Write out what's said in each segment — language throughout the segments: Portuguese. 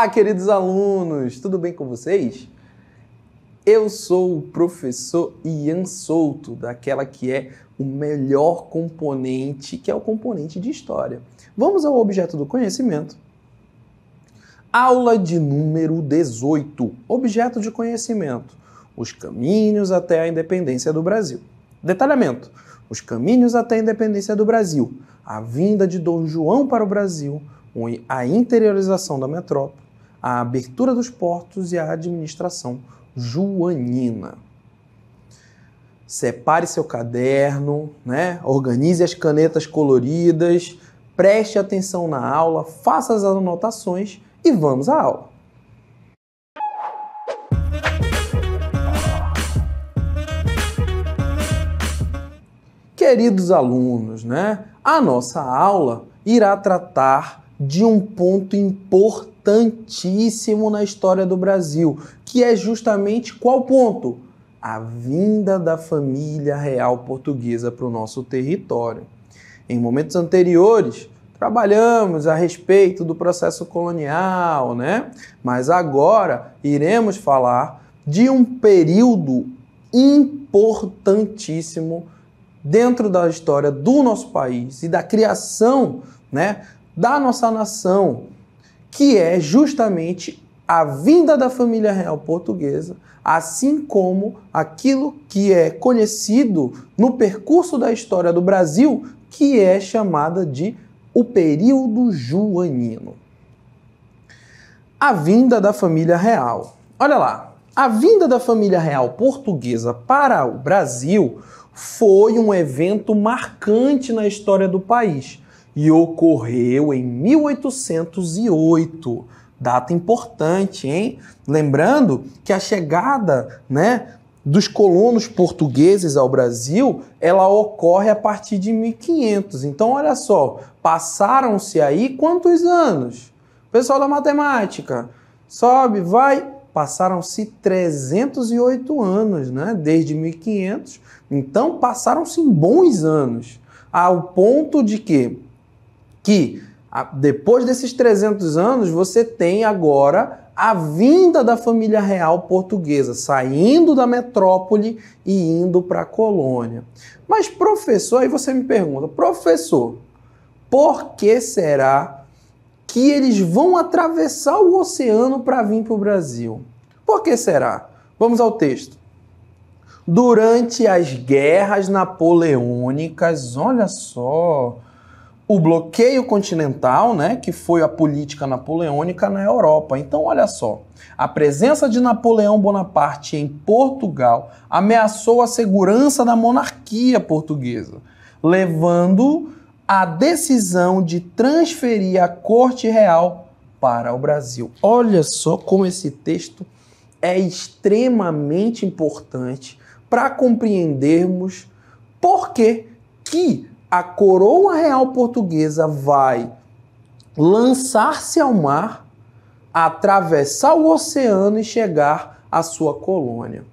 Olá, queridos alunos, tudo bem com vocês? Eu sou o professor Ian Souto, daquela que é o melhor componente, que é o componente de história. Vamos ao objeto do conhecimento. Aula de número 18, objeto de conhecimento: os caminhos até a independência do Brasil. Detalhamento: os caminhos até a independência do Brasil, a vinda de Dom João para o Brasil, a interiorização da metrópole, a abertura dos portos e a administração juanina. Separe seu caderno, né? organize as canetas coloridas, preste atenção na aula, faça as anotações e vamos à aula. Queridos alunos, né? a nossa aula irá tratar de um ponto importante importantíssimo na história do Brasil, que é justamente qual ponto? A vinda da família real portuguesa para o nosso território. Em momentos anteriores, trabalhamos a respeito do processo colonial, né? Mas agora iremos falar de um período importantíssimo dentro da história do nosso país e da criação, né, da nossa nação, que é justamente a vinda da família real portuguesa, assim como aquilo que é conhecido no percurso da história do Brasil, que é chamada de o período juanino. A vinda da família real. Olha lá, a vinda da família real portuguesa para o Brasil foi um evento marcante na história do país e ocorreu em 1808. Data importante, hein? Lembrando que a chegada, né, dos colonos portugueses ao Brasil, ela ocorre a partir de 1500. Então, olha só, passaram-se aí quantos anos? Pessoal da matemática, sobe, vai. Passaram-se 308 anos, né? Desde 1500. Então, passaram-se bons anos. Ao ponto de que que depois desses 300 anos você tem agora a vinda da família real portuguesa, saindo da metrópole e indo para a colônia. Mas, professor, aí você me pergunta, professor, por que será que eles vão atravessar o oceano para vir para o Brasil? Por que será? Vamos ao texto. Durante as guerras napoleônicas, olha só, o bloqueio continental, né, que foi a política napoleônica na Europa. Então, olha só, a presença de Napoleão Bonaparte em Portugal ameaçou a segurança da monarquia portuguesa, levando a decisão de transferir a corte real para o Brasil. Olha só como esse texto é extremamente importante para compreendermos por que que a coroa real portuguesa vai lançar-se ao mar, atravessar o oceano e chegar à sua colônia.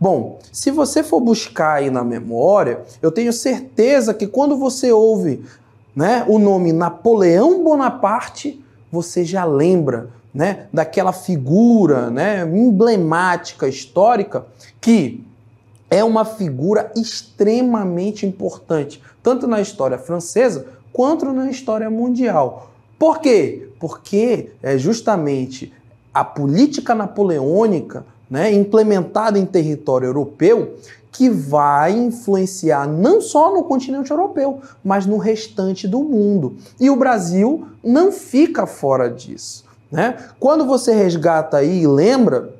Bom, se você for buscar aí na memória, eu tenho certeza que quando você ouve né, o nome Napoleão Bonaparte, você já lembra né, daquela figura né, emblemática, histórica, que é uma figura extremamente importante, tanto na história francesa quanto na história mundial. Por quê? Porque é justamente a política napoleônica, né, implementada em território europeu, que vai influenciar não só no continente europeu, mas no restante do mundo. E o Brasil não fica fora disso. Né? Quando você resgata aí e lembra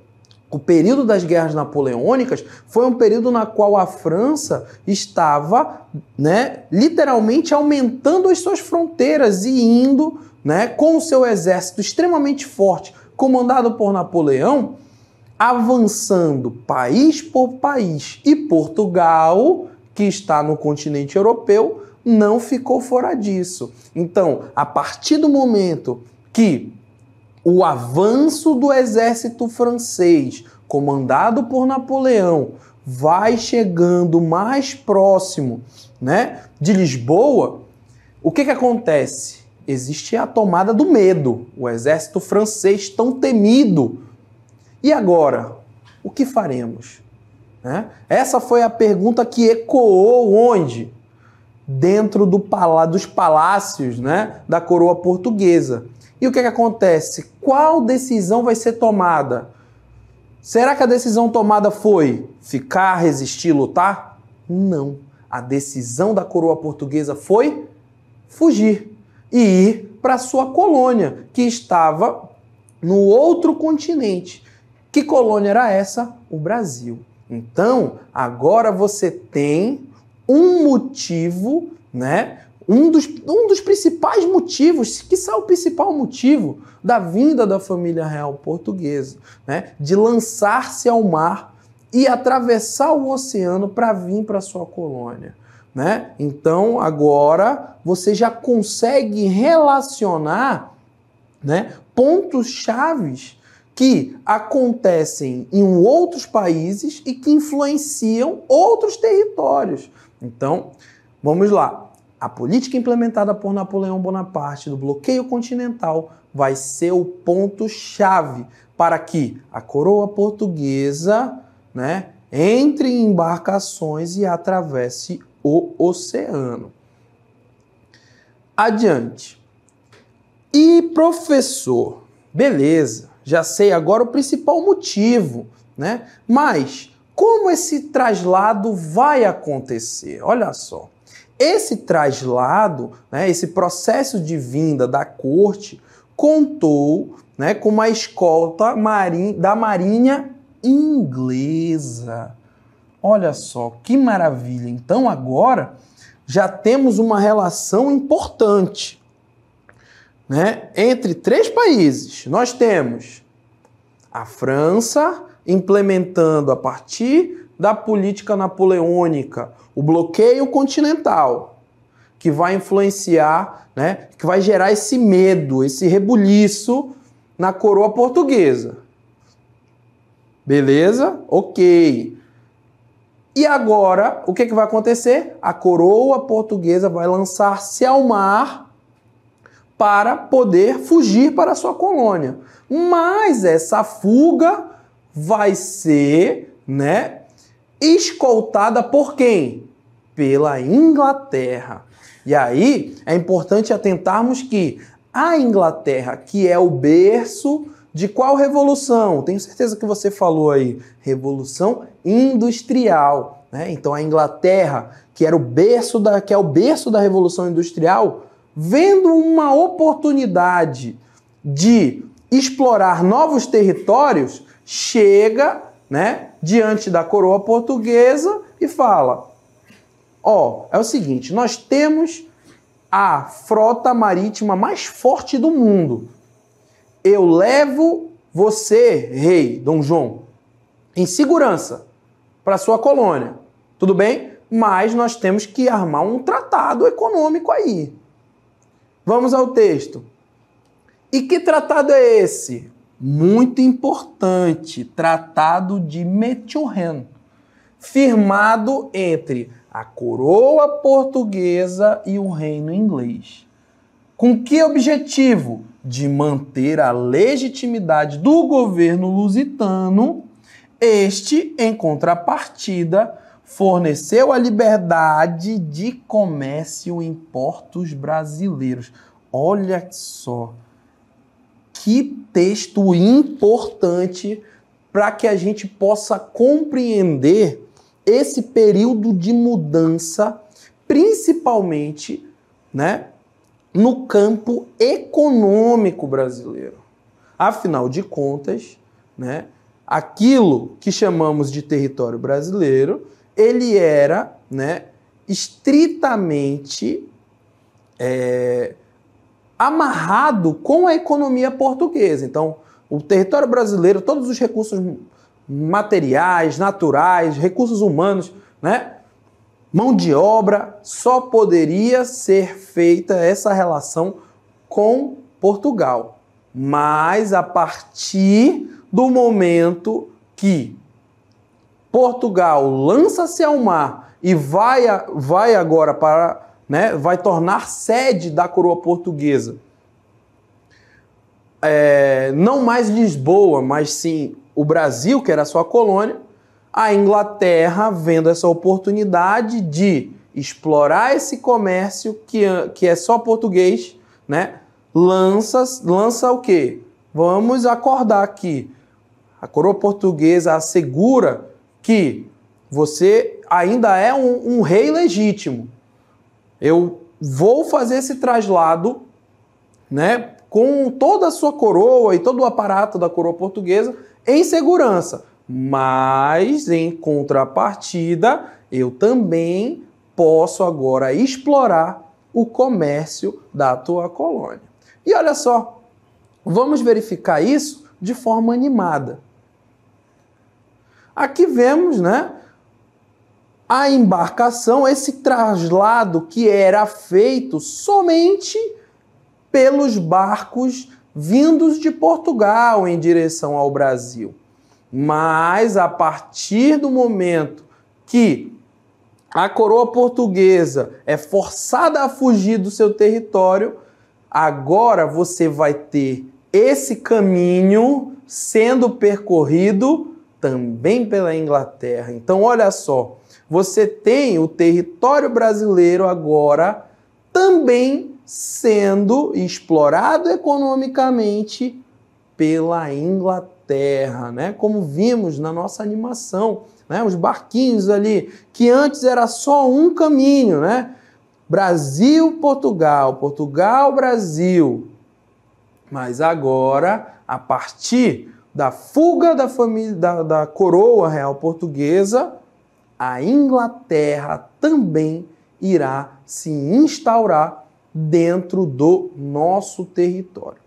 o período das guerras napoleônicas foi um período na qual a França estava, né, literalmente aumentando as suas fronteiras e indo, né, com o seu exército extremamente forte, comandado por Napoleão, avançando país por país. E Portugal, que está no continente europeu, não ficou fora disso. Então, a partir do momento que o avanço do exército francês, comandado por Napoleão, vai chegando mais próximo, né, de Lisboa, o que que acontece? Existe a tomada do medo, o exército francês tão temido. E agora, o que faremos? Né? Essa foi a pergunta que ecoou onde? Dentro do pala dos palácios né, da coroa portuguesa. E o que, é que acontece? Qual decisão vai ser tomada? Será que a decisão tomada foi ficar, resistir, lutar? Não. A decisão da coroa portuguesa foi fugir e ir para sua colônia, que estava no outro continente. Que colônia era essa? O Brasil. Então, agora você tem um motivo, né, um dos, um dos principais motivos, que é o principal motivo da vinda da família real portuguesa, né? de lançar-se ao mar e atravessar o oceano para vir para sua colônia. Né? Então agora você já consegue relacionar né, pontos chaves que acontecem em outros países e que influenciam outros territórios. Então, vamos lá. A política implementada por Napoleão Bonaparte do bloqueio continental vai ser o ponto-chave para que a coroa portuguesa né, entre em embarcações e atravesse o oceano. Adiante. E professor, beleza, já sei agora o principal motivo, né? Mas como esse traslado vai acontecer? Olha só. Esse traslado, né, esse processo de vinda da corte, contou né, com uma escolta marinha, da Marinha inglesa. Olha só que maravilha! Então agora já temos uma relação importante né, entre três países. Nós temos a França implementando a partir da política napoleônica, o bloqueio continental, que vai influenciar, né, que vai gerar esse medo, esse rebuliço na coroa portuguesa. Beleza? Ok. E agora, o que, que vai acontecer? A coroa portuguesa vai lançar-se ao mar para poder fugir para sua colônia. Mas essa fuga vai ser, né, escoltada por quem? Pela Inglaterra. E aí é importante atentarmos que a Inglaterra, que é o berço de qual revolução? Tenho certeza que você falou aí, revolução industrial. Né? Então a Inglaterra, que era o berço da, que é o berço da revolução industrial, vendo uma oportunidade de explorar novos territórios, chega né, diante da coroa portuguesa e fala: Ó, oh, é o seguinte, nós temos a frota marítima mais forte do mundo. Eu levo você, rei Dom João, em segurança para sua colônia. Tudo bem? Mas nós temos que armar um tratado econômico aí. Vamos ao texto. E que tratado é esse? muito importante, Tratado de Methuen, firmado entre a coroa portuguesa e o reino inglês. Com que objetivo? De manter a legitimidade do governo lusitano, este, em contrapartida, forneceu a liberdade de comércio em portos brasileiros. Olha só, que texto importante para que a gente possa compreender esse período de mudança, principalmente, né, no campo econômico brasileiro. Afinal de contas, né, aquilo que chamamos de território brasileiro, ele era né, estritamente é, amarrado com a economia portuguesa. Então, o território brasileiro, todos os recursos materiais, naturais, recursos humanos, né? Mão de obra só poderia ser feita essa relação com Portugal. Mas a partir do momento que Portugal lança-se ao mar e vai, vai agora para né, vai tornar sede da coroa portuguesa. É, não mais Lisboa, mas sim o Brasil, que era sua colônia, a Inglaterra vendo essa oportunidade de explorar esse comércio que, é, que é só português, né? Lança, lança o quê? Vamos acordar aqui. A coroa portuguesa assegura que você ainda é um, um rei legítimo. Eu vou fazer esse traslado, né, com toda a sua coroa e todo o aparato da coroa portuguesa em segurança, mas em contrapartida, eu também posso agora explorar o comércio da tua colônia. E olha só, vamos verificar isso de forma animada. Aqui vemos, né, a embarcação, esse traslado que era feito somente pelos barcos vindos de Portugal em direção ao Brasil. Mas a partir do momento que a coroa portuguesa é forçada a fugir do seu território, agora você vai ter esse caminho sendo percorrido também pela Inglaterra. Então, olha só, você tem o território brasileiro agora também sendo explorado economicamente pela Inglaterra, né? Como vimos na nossa animação, né? Os barquinhos ali que antes era só um caminho, né? Brasil, Portugal, Portugal, Brasil. Mas agora, a partir da fuga da família da, da coroa real portuguesa, a Inglaterra também irá se instaurar dentro do nosso território.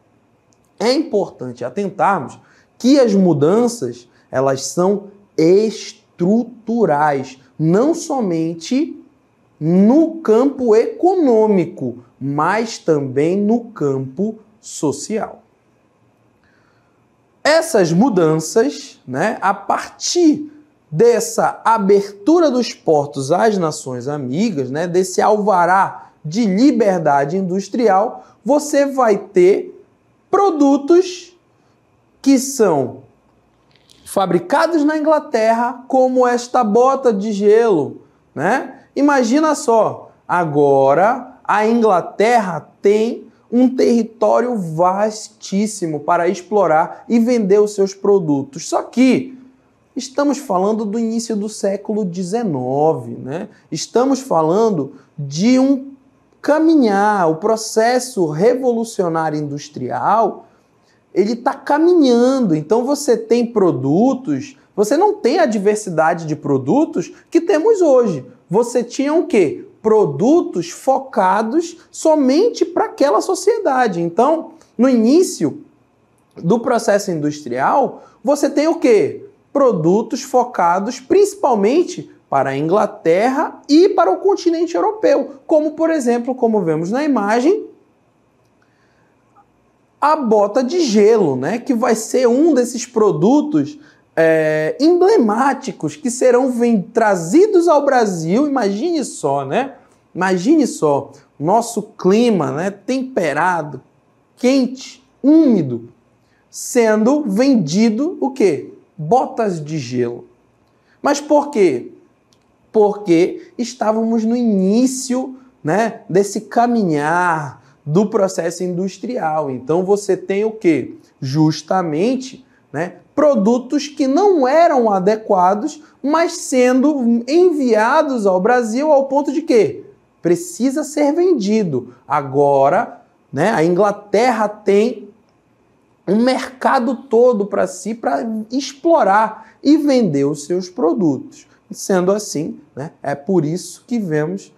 É importante atentarmos que as mudanças, elas são estruturais, não somente no campo econômico, mas também no campo social. Essas mudanças, né, a partir dessa abertura dos portos às nações amigas, né, desse alvará de liberdade industrial, você vai ter produtos que são fabricados na Inglaterra, como esta bota de gelo, né? Imagina só, agora a Inglaterra tem um território vastíssimo para explorar e vender os seus produtos. Só que Estamos falando do início do século XIX, né? Estamos falando de um caminhar, o processo revolucionário industrial, ele está caminhando. Então você tem produtos, você não tem a diversidade de produtos que temos hoje. Você tinha o quê? Produtos focados somente para aquela sociedade. Então, no início do processo industrial, você tem o quê? produtos focados principalmente para a Inglaterra e para o continente europeu, como por exemplo, como vemos na imagem, a bota de gelo, né, que vai ser um desses produtos é, emblemáticos que serão vem, trazidos ao Brasil. Imagine só, né? Imagine só, nosso clima, né, temperado, quente, úmido, sendo vendido o quê? botas de gelo. Mas por quê? Porque estávamos no início né, desse caminhar do processo industrial. Então você tem o que? Justamente né, produtos que não eram adequados, mas sendo enviados ao Brasil ao ponto de que precisa ser vendido. Agora, né, a Inglaterra tem um mercado todo para si para explorar e vender os seus produtos. Sendo assim, né, é por isso que vemos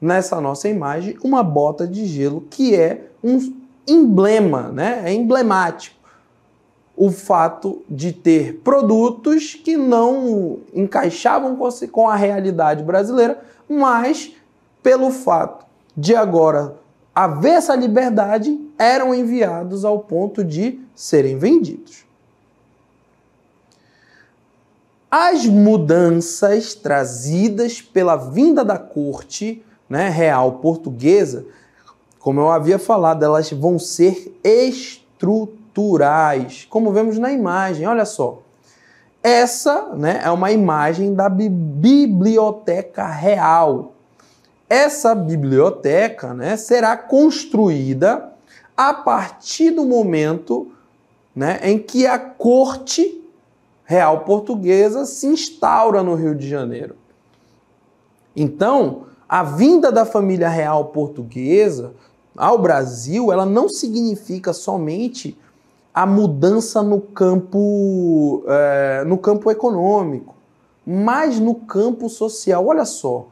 nessa nossa imagem uma bota de gelo que é um emblema, né, é emblemático. O fato de ter produtos que não encaixavam com a realidade brasileira, mas pelo fato de agora avessa à liberdade, eram enviados ao ponto de serem vendidos. As mudanças trazidas pela vinda da corte né, real portuguesa, como eu havia falado, elas vão ser estruturais, como vemos na imagem. Olha só, essa né, é uma imagem da biblioteca real essa biblioteca né, será construída a partir do momento né, em que a corte real portuguesa se instaura no Rio de Janeiro. Então, a vinda da família real portuguesa ao Brasil, ela não significa somente a mudança no campo, é, no campo econômico, mas no campo social. Olha só,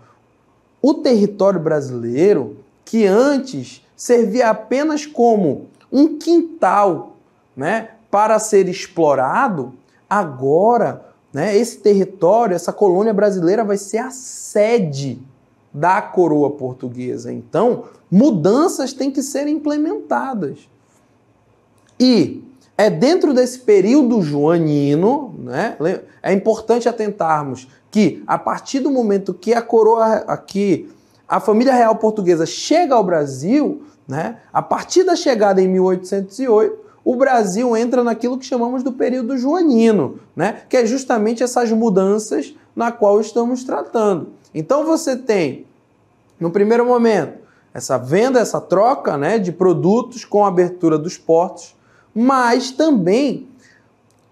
o território brasileiro, que antes servia apenas como um quintal né, para ser explorado, agora né, esse território, essa colônia brasileira vai ser a sede da coroa portuguesa. Então, mudanças têm que ser implementadas. E é dentro desse período joanino, né? É importante atentarmos que a partir do momento que a coroa aqui a família real portuguesa chega ao Brasil, né? A partir da chegada em 1808, o Brasil entra naquilo que chamamos do período joanino, né? Que é justamente essas mudanças na qual estamos tratando. Então você tem no primeiro momento essa venda, essa troca, né, de produtos com a abertura dos portos mas também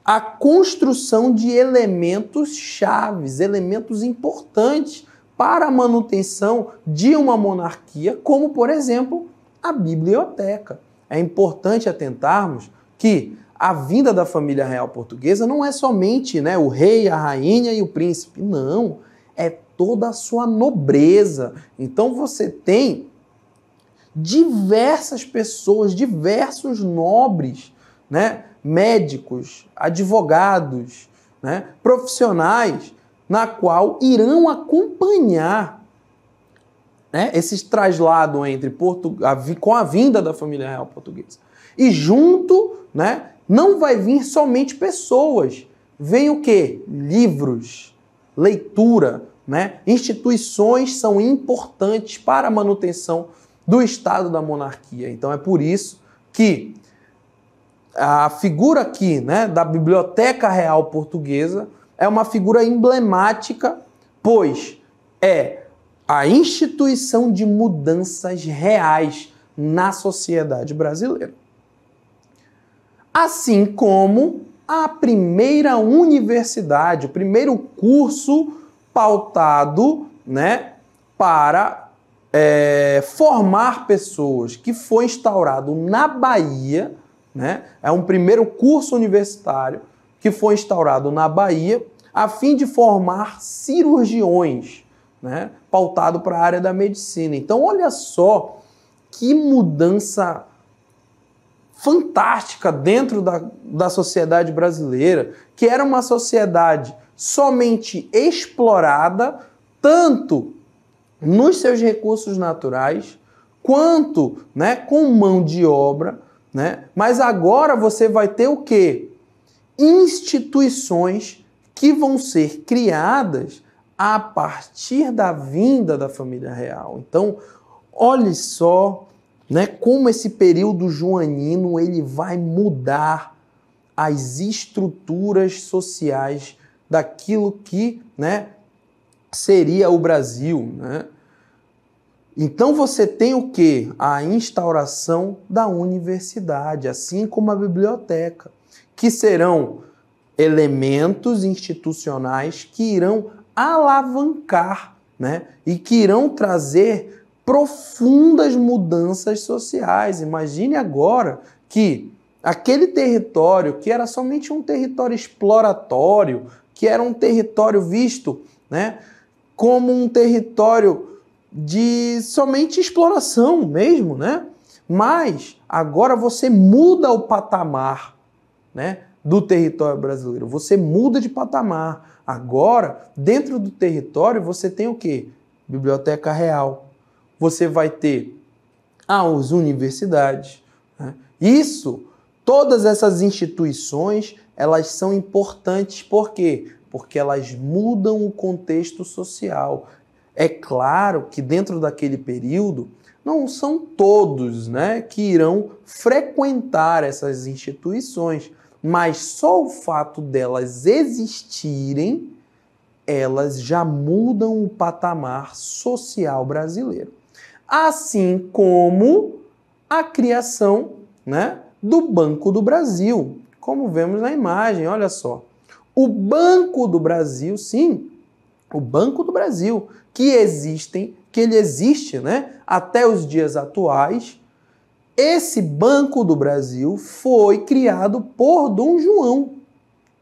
a construção de elementos chaves, elementos importantes para a manutenção de uma monarquia, como por exemplo a biblioteca. É importante atentarmos que a vinda da família real portuguesa não é somente né, o rei, a rainha e o príncipe, não, é toda a sua nobreza. Então você tem diversas pessoas, diversos nobres, né? médicos, advogados, né? profissionais, na qual irão acompanhar né? esse traslado entre Portugal com a vinda da família real portuguesa. E junto, né? não vai vir somente pessoas, vem o que? Livros, leitura, né? Instituições são importantes para a manutenção do estado da monarquia. Então é por isso que a figura aqui, né, da Biblioteca Real Portuguesa é uma figura emblemática, pois é a instituição de mudanças reais na sociedade brasileira. Assim como a primeira universidade, o primeiro curso pautado né, para é, formar pessoas que foi instaurado na Bahia, né? é um primeiro curso universitário que foi instaurado na Bahia a fim de formar cirurgiões, né? pautado para a área da medicina. Então, olha só que mudança fantástica dentro da, da sociedade brasileira, que era uma sociedade somente explorada, tanto nos seus recursos naturais, quanto né, com mão de obra, né? mas agora você vai ter o quê? Instituições que vão ser criadas a partir da vinda da família real. Então, olhe só né, como esse período joanino ele vai mudar as estruturas sociais daquilo que né, seria o Brasil, né? Então você tem o que? A instauração da universidade, assim como a biblioteca, que serão elementos institucionais que irão alavancar né? e que irão trazer profundas mudanças sociais. Imagine agora que aquele território que era somente um território exploratório, que era um território visto né, como um território de somente exploração mesmo, né? Mas agora você muda o patamar, né? Do território brasileiro. Você muda de patamar. Agora, dentro do território, você tem o quê? Biblioteca Real. Você vai ter ah, as universidades. Né? Isso, todas essas instituições, elas são importantes porque porque elas mudam o contexto social. É claro que dentro daquele período não são todos né, que irão frequentar essas instituições, mas só o fato delas existirem, elas já mudam o patamar social brasileiro. Assim como a criação né, do Banco do Brasil, como vemos na imagem, olha só. O Banco do Brasil, sim, o Banco do Brasil, que existem, que ele existe, né, até os dias atuais. Esse Banco do Brasil foi criado por Dom João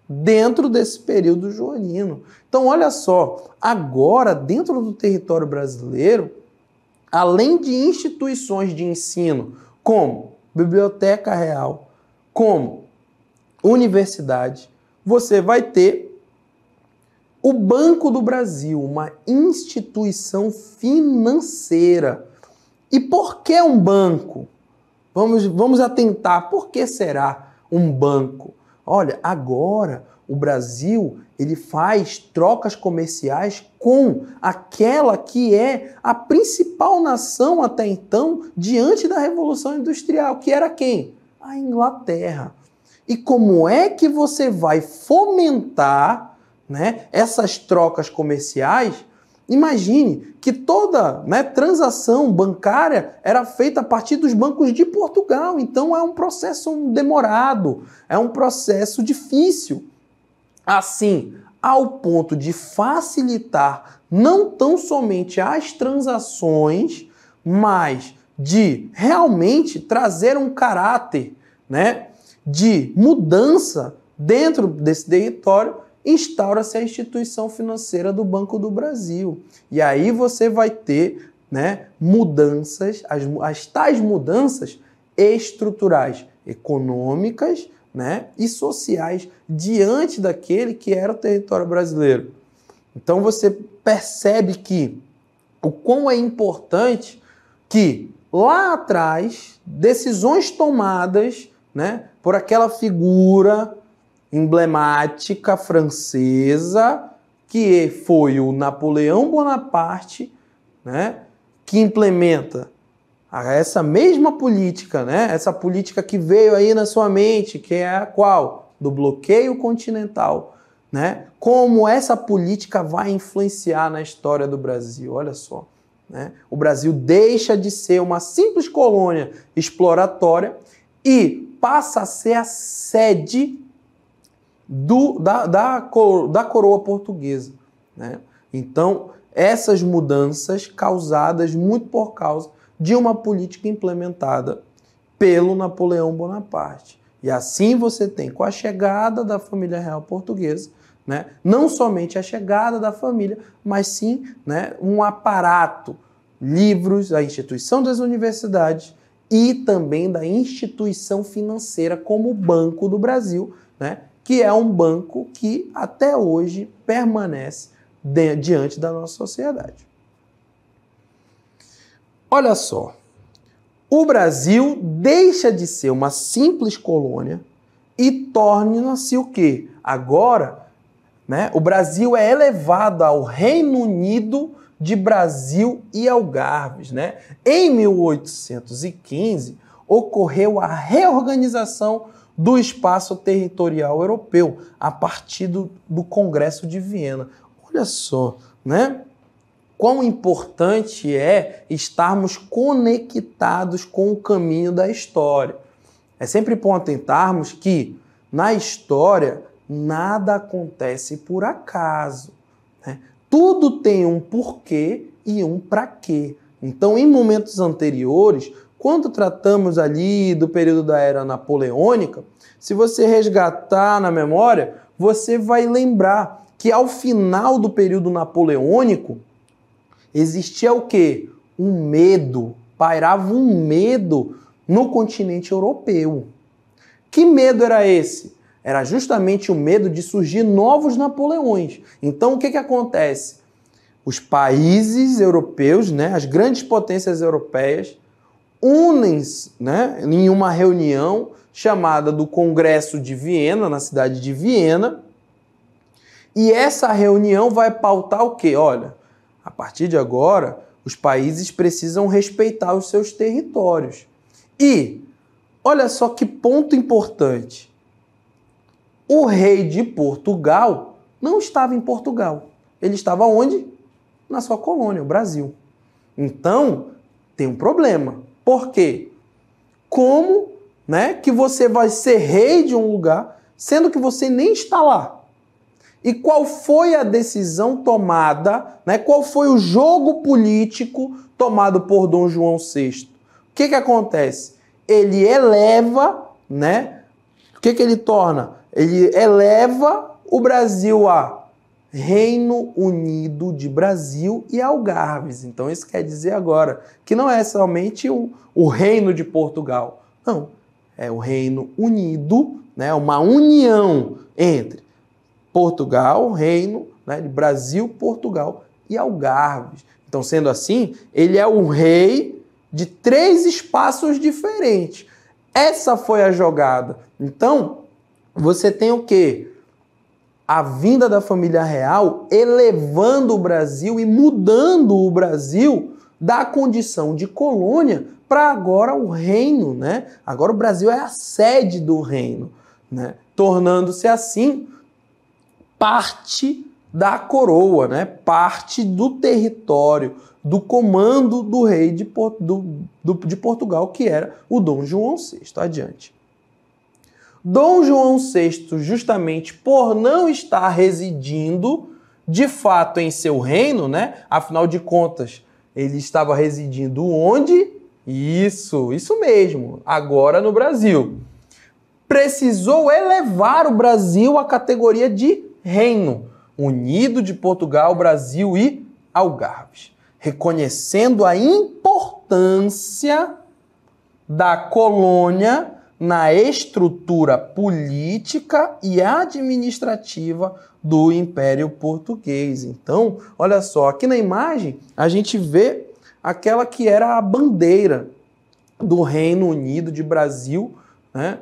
dentro desse período joanino. Então, olha só, agora dentro do território brasileiro, além de instituições de ensino como Biblioteca Real, como universidade, você vai ter o Banco do Brasil, uma instituição financeira. E por que um banco? Vamos, vamos atentar, por que será um banco? Olha, agora o Brasil ele faz trocas comerciais com aquela que é a principal nação até então diante da Revolução Industrial, que era quem? A Inglaterra e como é que você vai fomentar né, essas trocas comerciais. Imagine que toda né, transação bancária era feita a partir dos bancos de Portugal, então é um processo demorado, é um processo difícil. Assim, ao ponto de facilitar não tão somente as transações, mas de realmente trazer um caráter né, de mudança dentro desse território, instaura-se a instituição financeira do Banco do Brasil. E aí você vai ter né, mudanças, as, as tais mudanças estruturais, econômicas né, e sociais diante daquele que era o território brasileiro. Então você percebe que o quão é importante que lá atrás decisões tomadas né, por aquela figura emblemática francesa que foi o Napoleão Bonaparte, né, que implementa essa mesma política, né, essa política que veio aí na sua mente, que é a qual do bloqueio continental, né? Como essa política vai influenciar na história do Brasil? Olha só, né? O Brasil deixa de ser uma simples colônia exploratória e passa a ser a sede do, da, da, coroa, da coroa portuguesa. Né? Então, essas mudanças causadas muito por causa de uma política implementada pelo Napoleão Bonaparte. E assim você tem, com a chegada da família real portuguesa, né, não somente a chegada da família, mas sim né, um aparato, livros, a instituição das universidades, e também da instituição financeira como o Banco do Brasil, né? que é um banco que até hoje permanece diante da nossa sociedade. Olha só, o Brasil deixa de ser uma simples colônia e torna-se o quê? Agora, né, o Brasil é elevado ao Reino Unido de Brasil e Algarves. Né? Em 1815, ocorreu a reorganização do espaço territorial europeu a partir do, do Congresso de Viena. Olha só, né? quão importante é estarmos conectados com o caminho da história. É sempre bom atentarmos que na história nada acontece por acaso. Né? Tudo tem um porquê e um para quê. Então, em momentos anteriores, quando tratamos ali do período da era napoleônica, se você resgatar na memória, você vai lembrar que ao final do período napoleônico existia o quê? Um medo, pairava um medo no continente europeu. Que medo era esse? era justamente o medo de surgir novos Napoleões. Então, o que, que acontece? Os países europeus, né, as grandes potências europeias, unem-se né, em uma reunião chamada do Congresso de Viena, na cidade de Viena, e essa reunião vai pautar o quê? Olha, a partir de agora, os países precisam respeitar os seus territórios. E olha só que ponto importante. O rei de Portugal não estava em Portugal. Ele estava onde? Na sua colônia, o Brasil. Então, tem um problema. Por quê? Como né, que você vai ser rei de um lugar, sendo que você nem está lá? E qual foi a decisão tomada, né, qual foi o jogo político tomado por Dom João VI? O que, que acontece? Ele eleva, né? O que, que ele torna? ele eleva o Brasil a Reino Unido de Brasil e Algarves. Então isso quer dizer agora que não é somente o, o Reino de Portugal, não, é o Reino Unido, né, uma união entre Portugal, Reino né, de Brasil, Portugal e Algarves. Então, sendo assim, ele é o rei de três espaços diferentes. Essa foi a jogada. Então, você tem o quê? A vinda da família real elevando o Brasil e mudando o Brasil da condição de colônia para agora o reino, né? Agora o Brasil é a sede do reino, né? Tornando-se assim parte da coroa, né? Parte do território, do comando do rei de, do, do, de Portugal, que era o Dom João VI. Adiante. Dom João VI, justamente por não estar residindo de fato em seu reino, né? Afinal de contas, ele estava residindo onde? Isso, isso mesmo, agora no Brasil. Precisou elevar o Brasil à categoria de reino, unido de Portugal, Brasil e Algarves, reconhecendo a importância da colônia na estrutura política e administrativa do Império Português. Então, olha só, aqui na imagem a gente vê aquela que era a bandeira do Reino Unido de Brasil, né?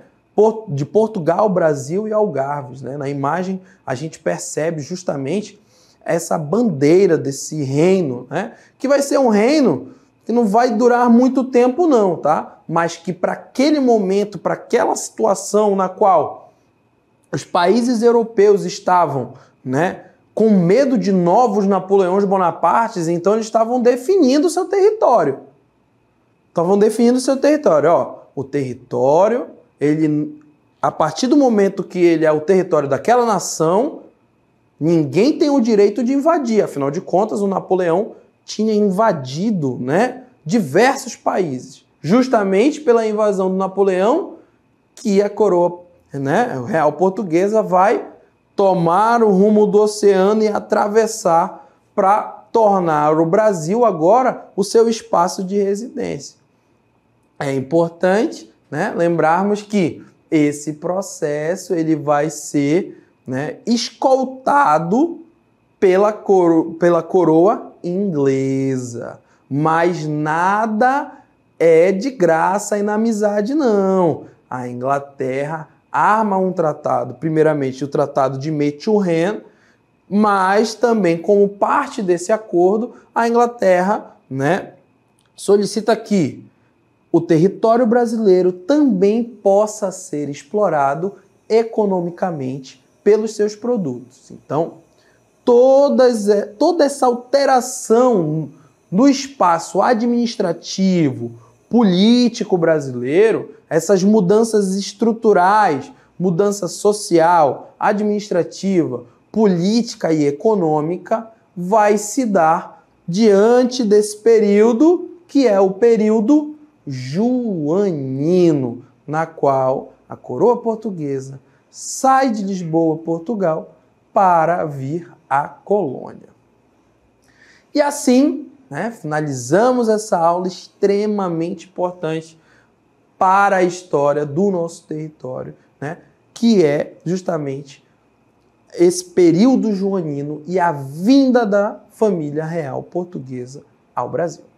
de Portugal, Brasil e Algarves. Né? Na imagem a gente percebe justamente essa bandeira desse reino, né? que vai ser um reino que não vai durar muito tempo não, tá? Mas que para aquele momento, para aquela situação na qual os países europeus estavam, né, com medo de novos Napoleões Bonapartes, então eles estavam definindo seu território. Estavam definindo seu território, ó, o território, ele a partir do momento que ele é o território daquela nação, ninguém tem o direito de invadir. Afinal de contas, o Napoleão tinha invadido né, diversos países, justamente pela invasão do Napoleão, que a coroa né, real portuguesa vai tomar o rumo do oceano e atravessar para tornar o Brasil agora o seu espaço de residência. É importante né, lembrarmos que esse processo ele vai ser né, escoltado pela, coro pela coroa inglesa. Mas nada é de graça e na amizade, não. A Inglaterra arma um tratado, primeiramente o Tratado de Metuchen, mas também como parte desse acordo, a Inglaterra né, solicita que o território brasileiro também possa ser explorado economicamente pelos seus produtos. Então, todas, é, toda essa alteração no espaço administrativo, político brasileiro, essas mudanças estruturais, mudança social, administrativa, política e econômica, vai se dar diante desse período que é o período juanino, na qual a coroa portuguesa sai de Lisboa, Portugal, para vir a colônia. E assim, né, finalizamos essa aula extremamente importante para a história do nosso território, né, que é justamente esse período joanino e a vinda da família real portuguesa ao Brasil.